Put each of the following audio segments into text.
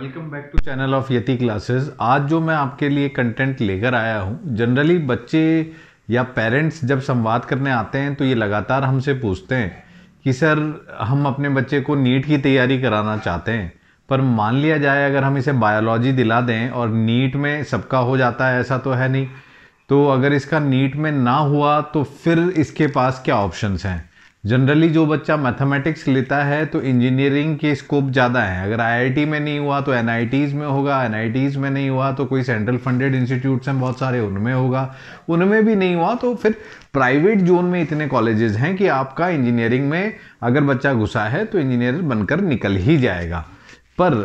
welcome back to channel of Yati classes आज जो मैं आपके लिए कंटेंट लेकर आया हूँ जनरली बच्चे या पेरेंट्स जब संवाद करने आते हैं तो ये लगातार हमसे पूछते हैं कि सर हम अपने बच्चे को नीट की तैयारी कराना चाहते हैं पर मान लिया जाए अगर हम इसे बायोलॉजी दिला दें और नीट में सबका हो जाता है ऐसा तो है नहीं तो अगर इसका नीट में ना हुआ तो फिर इसके पास क्या ऑप्शंस हैं जनरली जो बच्चा मैथमेटिक्स लेता है तो इंजीनियरिंग के स्कोप ज़्यादा है अगर आईआईटी में नहीं हुआ तो एन में होगा एन में नहीं हुआ तो कोई सेंट्रल फंडेड इंस्टीट्यूट्स हैं बहुत सारे उनमें होगा उनमें भी नहीं हुआ तो फिर प्राइवेट जोन में इतने कॉलेजेस हैं कि आपका इंजीनियरिंग में अगर बच्चा घुसा है तो इंजीनियर बनकर निकल ही जाएगा पर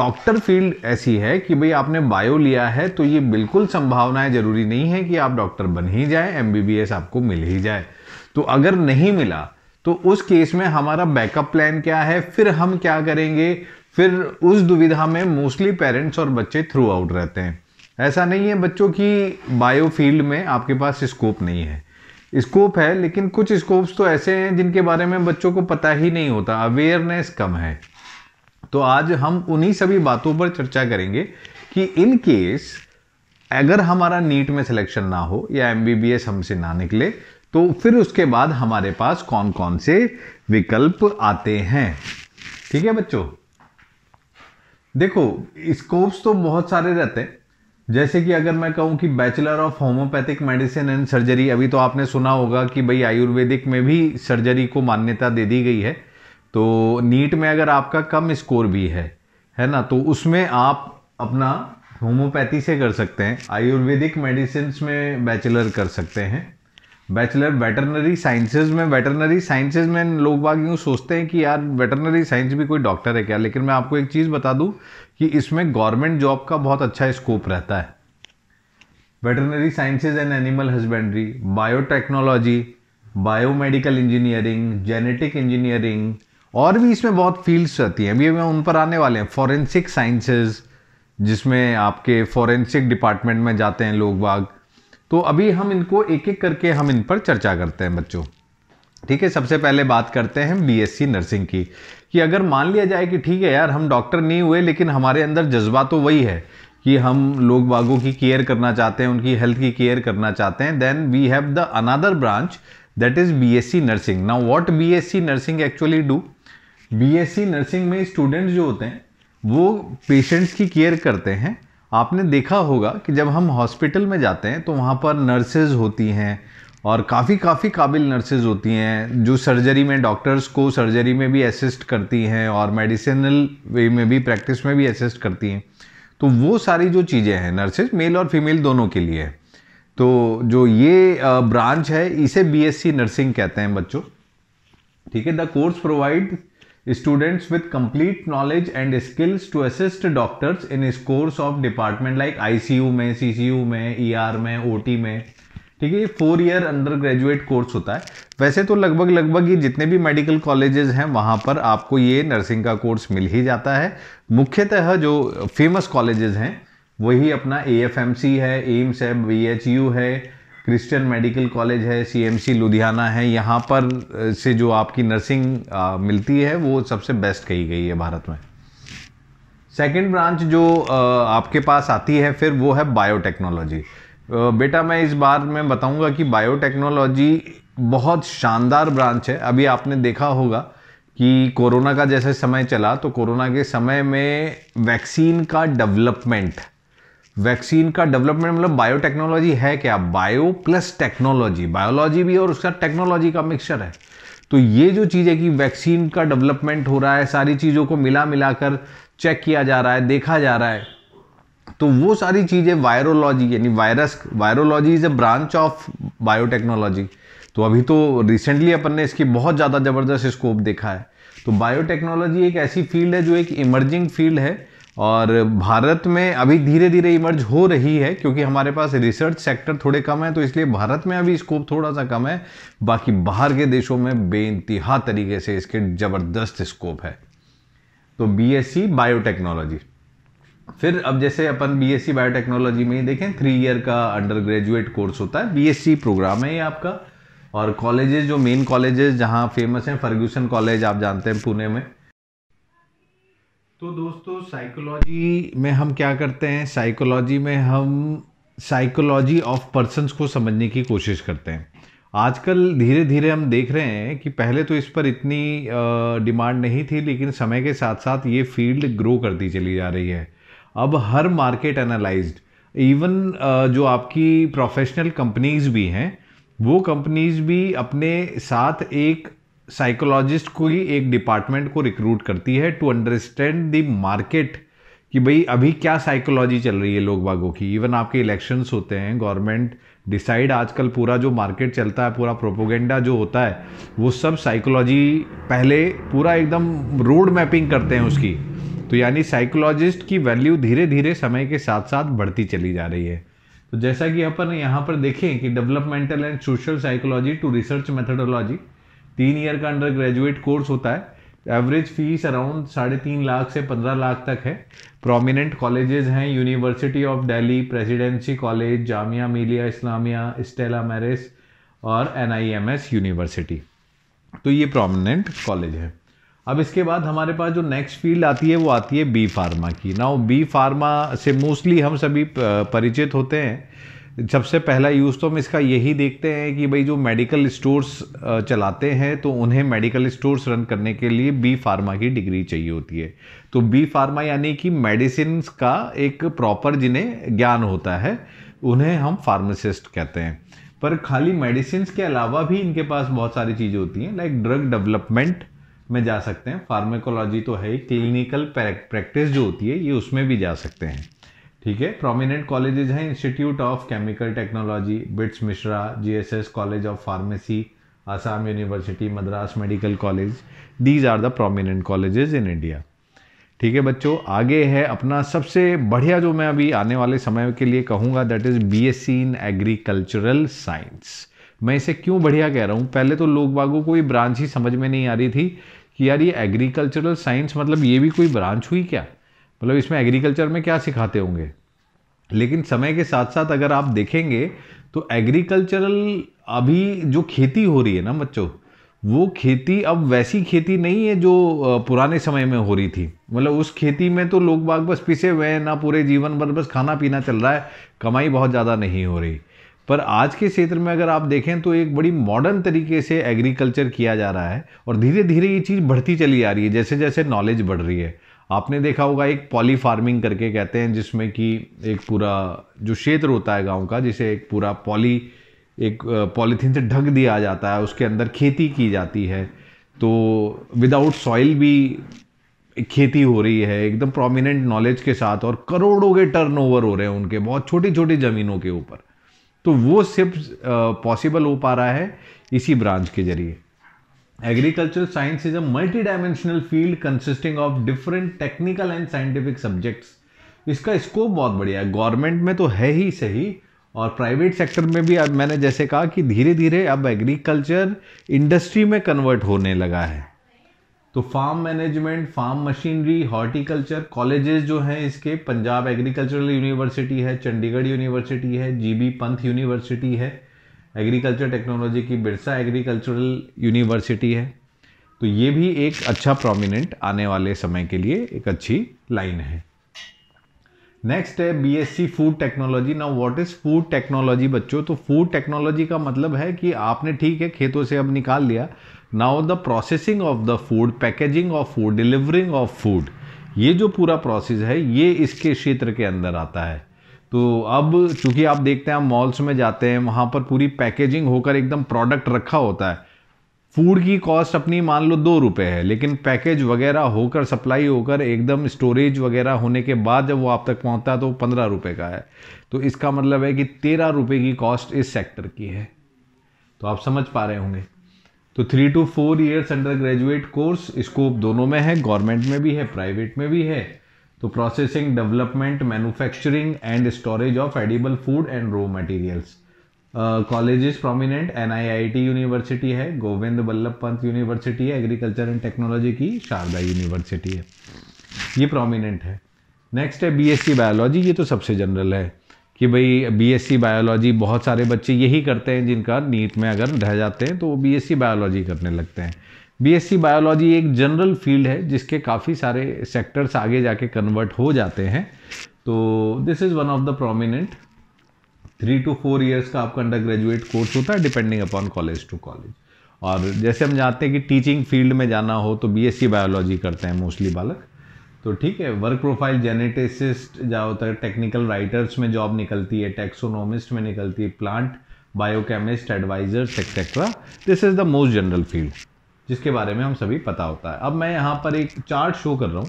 डॉक्टर फील्ड ऐसी है कि भाई आपने बायो लिया है तो ये बिल्कुल संभावनाएं ज़रूरी नहीं है कि आप डॉक्टर बन ही जाए एम आपको मिल ही जाए तो अगर नहीं मिला तो उस केस में हमारा बैकअप प्लान क्या है फिर हम क्या करेंगे फिर उस दुविधा में मोस्टली पेरेंट्स और बच्चे थ्रू आउट रहते हैं ऐसा नहीं है बच्चों की बायो फील्ड में आपके पास स्कोप नहीं है स्कोप है लेकिन कुछ स्कोप्स तो ऐसे हैं जिनके बारे में बच्चों को पता ही नहीं होता अवेयरनेस कम है तो आज हम उन्हीं सभी बातों पर चर्चा करेंगे कि इन केस अगर हमारा नीट में सिलेक्शन ना हो या एम हमसे ना निकले तो फिर उसके बाद हमारे पास कौन कौन से विकल्प आते हैं ठीक है बच्चों देखो स्कोप्स तो बहुत सारे रहते हैं जैसे कि अगर मैं कहूँ कि bachelor of homoeopathic medicine and surgery अभी तो आपने सुना होगा कि भाई आयुर्वेदिक में भी सर्जरी को मान्यता दे दी गई है तो नीट में अगर आपका कम स्कोर भी है है ना तो उसमें आप अपना होम्योपैथी से कर सकते हैं आयुर्वेदिक मेडिसिन में बैचलर कर सकते हैं बैचलर वेटरनरी साइंसेज में वेटरनरी साइंसेज में लोग बाग यूँ सोचते हैं कि यार वेटरनरी साइंस भी कोई डॉक्टर है क्या लेकिन मैं आपको एक चीज़ बता दूँ कि इसमें गवर्नमेंट जॉब का बहुत अच्छा स्कोप रहता है veterinary sciences and animal husbandry biotechnology biomedical engineering genetic engineering और भी इसमें बहुत फील्ड्स रहती हैं अभी मैं उन पर आने वाले हैं फॉरेंसिक साइंसेज जिसमें आपके फॉरेंसिक डिपार्टमेंट में जाते हैं लोग बाग तो अभी हम इनको एक एक करके हम इन पर चर्चा करते हैं बच्चों ठीक है सबसे पहले बात करते हैं बीएससी नर्सिंग की कि अगर मान लिया जाए कि ठीक है यार हम डॉक्टर नहीं हुए लेकिन हमारे अंदर जज्बा तो वही है कि हम लोग बागों की केयर करना चाहते हैं उनकी हेल्थ की केयर करना चाहते हैं then we have the another branch that is BSc nursing now what BSc nursing actually do BSc nursing में स्टूडेंट्स जो होते हैं वो पेशेंट्स की केयर करते हैं आपने देखा होगा कि जब हम हॉस्पिटल में जाते हैं तो वहाँ पर नर्सेज होती हैं और काफ़ी काफ़ी काबिल नर्सेज होती हैं जो सर्जरी में डॉक्टर्स को सर्जरी में भी असिस्ट करती हैं और मेडिसिनल वे में भी प्रैक्टिस में भी असिस्ट करती हैं तो वो सारी जो चीज़ें हैं नर्सेज मेल और फीमेल दोनों के लिए तो जो ये ब्रांच है इसे बीएससी नर्सिंग कहते हैं बच्चों ठीक है the course provide students with complete knowledge and skills to assist doctors in his course of department like ICU में CCU में ER में OT में ठीक है ये four year undergraduate course होता है वैसे तो लगभग लगभग ये जितने भी मेडिकल कॉलेजेस हैं वहाँ पर आपको ये नर्सिंग का कोर्स मिल ही जाता है मुख्यतः जो फेमस कॉलेजेस हैं वही अपना ए है एम्स है बी है क्रिश्चियन मेडिकल कॉलेज है सीएमसी लुधियाना है यहाँ पर से जो आपकी नर्सिंग मिलती है वो सबसे बेस्ट कही गई है भारत में सेकंड ब्रांच जो आपके पास आती है फिर वो है बायोटेक्नोलॉजी बेटा मैं इस बार में बताऊंगा कि बायोटेक्नोलॉजी बहुत शानदार ब्रांच है अभी आपने देखा होगा कि कोरोना का जैसे समय चला तो कोरोना के समय में वैक्सीन का डेवलपमेंट वैक्सीन का डेवलपमेंट मतलब बायोटेक्नोलॉजी है क्या बायो प्लस टेक्नोलॉजी बायोलॉजी भी और उसका टेक्नोलॉजी का मिक्सचर है तो ये जो चीज़ है कि वैक्सीन का डेवलपमेंट हो रहा है सारी चीज़ों को मिला मिलाकर चेक किया जा रहा है देखा जा रहा है तो वो सारी चीज़ें वायरोलॉजी यानी virus virology is a branch of biotechnology तो अभी तो रिसेंटली अपन ने इसकी बहुत ज़्यादा ज़बरदस्त स्कोप देखा है तो बायोटेक्नोलॉजी एक ऐसी फील्ड है जो एक इमर्जिंग फील्ड है और भारत में अभी धीरे धीरे इमर्ज हो रही है क्योंकि हमारे पास रिसर्च सेक्टर थोड़े कम है तो इसलिए भारत में अभी स्कोप थोड़ा सा कम है बाकी बाहर के देशों में बेानतहा तरीके से इसके ज़बरदस्त स्कोप है तो बीएससी बायोटेक्नोलॉजी फिर अब जैसे अपन बीएससी बायोटेक्नोलॉजी में ही देखें थ्री ईयर का अंडर ग्रेजुएट कोर्स होता है बीएससी प्रोग्राम है ये आपका और कॉलेजेस जो मेन कॉलेजेस जहाँ फेमस हैं फर्ग्यूसन कॉलेज आप जानते हैं पुणे में तो दोस्तों साइकोलॉजी में हम क्या करते हैं साइकोलॉजी में हम साइकोलॉजी ऑफ पर्सनस को समझने की कोशिश करते हैं आजकल धीरे धीरे हम देख रहे हैं कि पहले तो इस पर इतनी डिमांड नहीं थी लेकिन समय के साथ साथ ये फील्ड ग्रो करती चली जा रही है अब हर मार्केट एनालाइज्ड इवन जो आपकी प्रोफेशनल कंपनीज भी हैं वो कंपनीज भी अपने साथ एक साइकोलॉजिस्ट को ही एक डिपार्टमेंट को रिक्रूट करती है टू अंडरस्टैंड द मार्केट कि भाई अभी क्या साइकोलॉजी चल रही है लोग बागों की इवन आपके इलेक्शंस होते हैं गवर्नमेंट डिसाइड आजकल पूरा जो मार्केट चलता है पूरा प्रोपोगेंडा जो होता है वो सब साइकोलॉजी पहले पूरा एकदम रोड मैपिंग करते हैं उसकी तो यानी साइकोलॉजिस्ट की वैल्यू धीरे धीरे समय के साथ साथ बढ़ती चली जा रही है तो जैसा कि अपन यहाँ पर देखें कि developmental and social psychology to research methodology तीन ईयर का अंडर ग्रेजुएट कोर्स होता है एवरेज फीस अराउंड साढ़े तीन लाख से पंद्रह लाख तक है प्रोमिनेंट कॉलेजेस हैं university of Delhi presidency college Jamia Millia Islamia Stella मैरिस और एन यूनिवर्सिटी तो ये प्रोमिनेंट कॉलेज है अब इसके बाद हमारे पास जो नेक्स्ट फील्ड आती है वो आती है बी फार्मा की नाउ बी फार्मा से मोस्टली हम सभी परिचित होते हैं सबसे पहला यूज़ तो हम इसका यही देखते हैं कि भाई जो मेडिकल स्टोर्स चलाते हैं तो उन्हें मेडिकल स्टोर्स रन करने के लिए बी फार्मा की डिग्री चाहिए होती है तो बी फार्मा यानी कि मेडिसिन का एक प्रॉपर जिन्हें ज्ञान होता है उन्हें हम फार्मासिस्ट कहते हैं पर खाली मेडिसिन के अलावा भी इनके पास बहुत सारी चीज़ें होती हैं लाइक ड्रग डेवलपमेंट में जा सकते हैं फार्मेकोलॉजी तो है ही क्लिनिकल प्रैक्टिस जो होती है ये उसमें भी जा सकते हैं ठीक है प्रोमिनेंट कॉलेजेस हैं institute of chemical technology BITS Mesra GSS college of pharmacy Assam university Madras medical college these are the prominent colleges in India ठीक है बच्चों आगे है अपना सबसे बढ़िया जो मैं अभी आने वाले समय के लिए कहूँगा that is B S C in agricultural science मैं इसे क्यों बढ़िया कह रहा हूँ पहले तो लोग बागों को ये ब्रांच ही समझ में नहीं आ रही थी कि यार ये एग्रीकल्चरल साइंस मतलब ये भी कोई ब्रांच हुई क्या मतलब इसमें एग्रीकल्चर में क्या सिखाते होंगे लेकिन समय के साथ साथ अगर आप देखेंगे तो एग्रीकल्चरल अभी जो खेती हो रही है ना बच्चों वो खेती अब वैसी खेती नहीं है जो पुराने समय में हो रही थी मतलब उस खेती में तो लोग बाग बस पिसे हुए हैं ना पूरे जीवन भर बस खाना पीना चल रहा है कमाई बहुत ज़्यादा नहीं हो रही पर आज के क्षेत्र में अगर आप देखें तो एक बड़ी मॉडर्न तरीके से एग्रीकल्चर किया जा रहा है और धीरे धीरे ये चीज़ बढ़ती चली आ रही है जैसे जैसे नॉलेज बढ़ रही है आपने देखा होगा एक पॉली फार्मिंग करके कहते हैं जिसमें कि एक पूरा जो क्षेत्र होता है गांव का जिसे एक पूरा पॉली एक पॉलीथीन से ढक दिया जाता है उसके अंदर खेती की जाती है तो विदाउट सॉइल भी खेती हो रही है एकदम प्रोमिनेंट नॉलेज के साथ और करोड़ों के टर्नओवर हो रहे हैं उनके बहुत छोटी छोटी ज़मीनों के ऊपर तो वो सिर्फ पॉसिबल हो पा रहा है इसी ब्रांच के जरिए agriculture science is a multi dimensional field consisting of different technical and scientific subjects इसका स्कोप बहुत बढ़िया है गवर्नमेंट में तो है ही सही और प्राइवेट सेक्टर में भी अब मैंने जैसे कहा कि धीरे धीरे अब एग्रीकल्चर इंडस्ट्री में कन्वर्ट होने लगा है तो farm management farm machinery horticulture colleges जो हैं इसके पंजाब एग्रीकल्चरल यूनिवर्सिटी है चंडीगढ़ यूनिवर्सिटी है जीबी पंथ यूनिवर्सिटी है एग्रीकल्चर टेक्नोलॉजी की बिरसा एग्रीकल्चरल यूनिवर्सिटी है तो ये भी एक अच्छा प्रोमिनेंट आने वाले समय के लिए एक अच्छी लाइन है नेक्स्ट है BSc food technology now what is food technology बच्चों तो फूड टेक्नोलॉजी का मतलब है कि आपने ठीक है खेतों से अब निकाल लिया now the processing of the food packaging of food delivering of food ये जो पूरा प्रोसेस है ये इसके क्षेत्र के अंदर आता है तो अब चूंकि आप देखते हैं हम मॉल्स में जाते हैं वहाँ पर पूरी पैकेजिंग होकर एकदम प्रोडक्ट रखा होता है फूड की कॉस्ट अपनी मान लो दो रुपये है लेकिन पैकेज वगैरह होकर सप्लाई होकर एकदम स्टोरेज वगैरह होने के बाद जब वो आप तक पहुंचता है तो पंद्रह रुपये का है तो इसका मतलब है कि तेरह रुपये की कॉस्ट इस सेक्टर की है तो आप समझ पा रहे होंगे तो three two four years undergraduate course scope दोनों में है गवर्नमेंट में भी है प्राइवेट में भी है तो processing development manufacturing and storage of edible food and raw materials colleges prominent एन यूनिवर्सिटी है गोविंद वल्लभ पंत यूनिवर्सिटी है एग्रीकल्चर एंड टेक्नोलॉजी की शारदा यूनिवर्सिटी है ये प्रोमिनेंट है नेक्स्ट है बीएससी बायोलॉजी ये तो सबसे जनरल है कि भाई बीएससी बायोलॉजी बहुत सारे बच्चे यही करते हैं जिनका नीट में अगर रह जाते हैं तो वो बीएससी बायोलॉजी करने लगते हैं बीएससी बायोलॉजी e एक जनरल फील्ड है जिसके काफ़ी सारे सेक्टर्स आगे जाके कन्वर्ट हो जाते हैं तो this is one of the prominent three two four years का आपका अंडर ग्रेजुएट कोर्स होता है depending upon college to college और जैसे हम जानते हैं कि टीचिंग फील्ड में जाना हो तो बीएससी बायोलॉजी e करते हैं मोस्टली बालक तो ठीक है वर्क प्रोफाइल जेनेटिसिस्ट है टेक्निकल राइटर्स में जॉब निकलती है टेक्सोनोमिस्ट में निकलती है plant biochemist advisers etcetera this is the most general field जिसके बारे में हम सभी पता होता है अब मैं यहाँ पर एक चार्ट शो कर रहा हूँ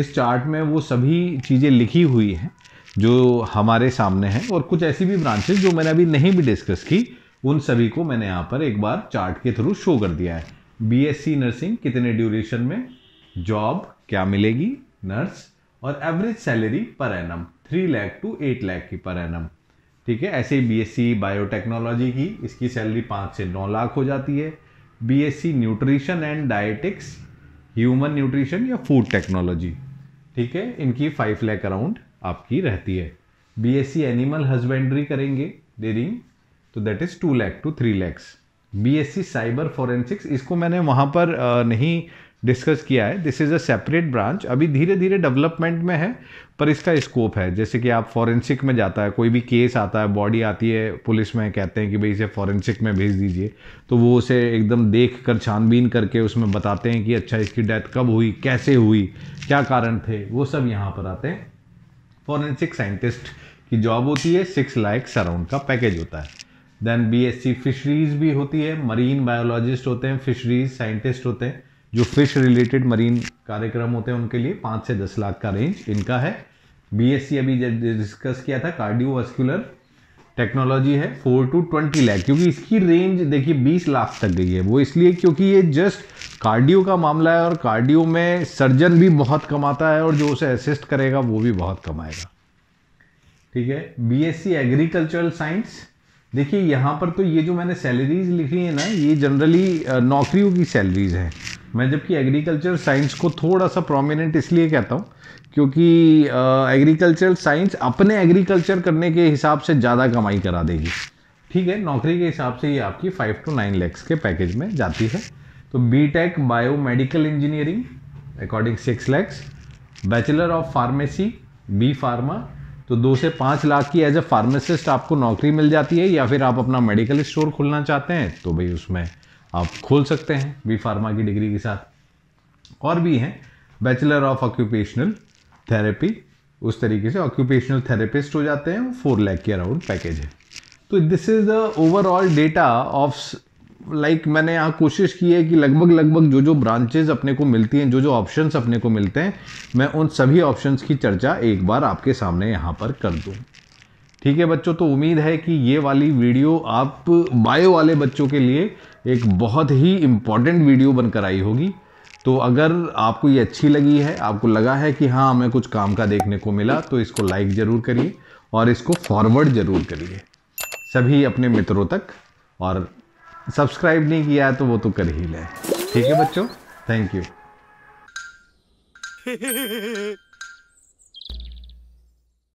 इस चार्ट में वो सभी चीज़ें लिखी हुई हैं जो हमारे सामने हैं और कुछ ऐसी भी ब्रांचेज जो मैंने अभी नहीं भी डिस्कस की उन सभी को मैंने यहाँ पर एक बार चार्ट के थ्रू शो कर दिया है बी नर्सिंग कितने ड्यूरेशन में जॉब क्या मिलेगी नर्स और average salary per annum three lakh to eight lakh की पर एनम ठीक है ऐसे ही सी बायोटेक्नोलॉजी की इसकी सैलरी पाँच से नौ लाख हो जाती है BSc nutrition and dietetics human nutrition या फूड टेक्नोलॉजी ठीक है इनकी फाइव लैक अराउंड आपकी रहती है बीएससी एनिमल हस्बेंड्री करेंगे डेरिंग तो that is two lakh to three lakhs B S C cyber forensics इसको मैंने वहाँ पर नहीं डिस्कस किया है this is a separate branch अभी धीरे धीरे डेवलपमेंट में है पर इसका स्कोप है जैसे कि आप फॉरेंसिक में जाता है कोई भी केस आता है बॉडी आती है पुलिस में कहते हैं कि भाई इसे फॉरेंसिक में भेज दीजिए तो वो उसे एकदम देख कर छानबीन करके उसमें बताते हैं कि अच्छा इसकी डेथ कब हुई कैसे हुई क्या कारण थे वो सब यहाँ पर आते हैं फॉरेंसिक साइंटिस्ट की जॉब होती है सिक्स लाख सराउंड का पैकेज होता है देन बी फिशरीज भी होती है मरीन बायोलॉजिस्ट होते हैं फिशरीज साइंटिस्ट होते हैं जो फिश रिलेटेड मरीन कार्यक्रम होते हैं उनके लिए पाँच से दस लाख का रेंज इनका है बीएससी अभी जब डिस्कस किया था कार्डियोवास्कुलर टेक्नोलॉजी है फोर टू ट्वेंटी लाख क्योंकि इसकी रेंज देखिए बीस लाख तक गई है वो इसलिए क्योंकि ये जस्ट कार्डियो का मामला है और कार्डियो में सर्जन भी बहुत कमाता है और जो उसे असिस्ट करेगा वो भी बहुत कमाएगा ठीक है बीएससी एग्रीकल्चरल साइंस देखिए यहाँ पर तो ये जो मैंने सैलरीज लिखी है ना ये जनरली नौकरियों की सैलरीज हैं मैं जबकि एग्रीकल्चर साइंस को थोड़ा सा प्रोमिनेंट इसलिए कहता हूँ क्योंकि एग्रीकल्चर साइंस अपने एग्रीकल्चर करने के हिसाब से ज़्यादा कमाई करा देगी ठीक है नौकरी के हिसाब से ये आपकी फाइव टू नाइन लैक्स के पैकेज में जाती है तो B tech biomedical engineering according six lakhs bachelor of pharmacy B pharma तो दो से पाँच लाख की एज ए फार्मासिस्ट आपको नौकरी मिल जाती है या फिर आप अपना मेडिकल स्टोर खोलना चाहते हैं तो भाई उसमें आप खोल सकते हैं बी फार्मा की डिग्री के साथ और भी हैं बैचलर ऑफ ऑक्यूपेशनल थेरेपी उस तरीके से ऑक्यूपेशनल थेरेपिस्ट हो जाते हैं फोर लैख के अराउंड पैकेज है तो this is the overall data of like मैंने यहाँ कोशिश की है कि लगभग लगभग जो जो ब्रांचेज अपने को मिलती हैं जो जो ऑप्शंस अपने को मिलते हैं मैं उन सभी ऑप्शंस की चर्चा एक बार आपके सामने यहाँ पर कर दूँ ठीक है बच्चों तो उम्मीद है कि ये वाली वीडियो आप बायो वाले बच्चों के लिए एक बहुत ही इम्पॉर्टेंट वीडियो बनकर आई होगी तो अगर आपको ये अच्छी लगी है आपको लगा है कि हाँ हमें कुछ काम का देखने को मिला तो इसको लाइक ज़रूर करिए और इसको फॉरवर्ड ज़रूर करिए सभी अपने मित्रों तक और सब्सक्राइब नहीं किया तो वो तो कर ही लें ठीक है बच्चों थैंक यू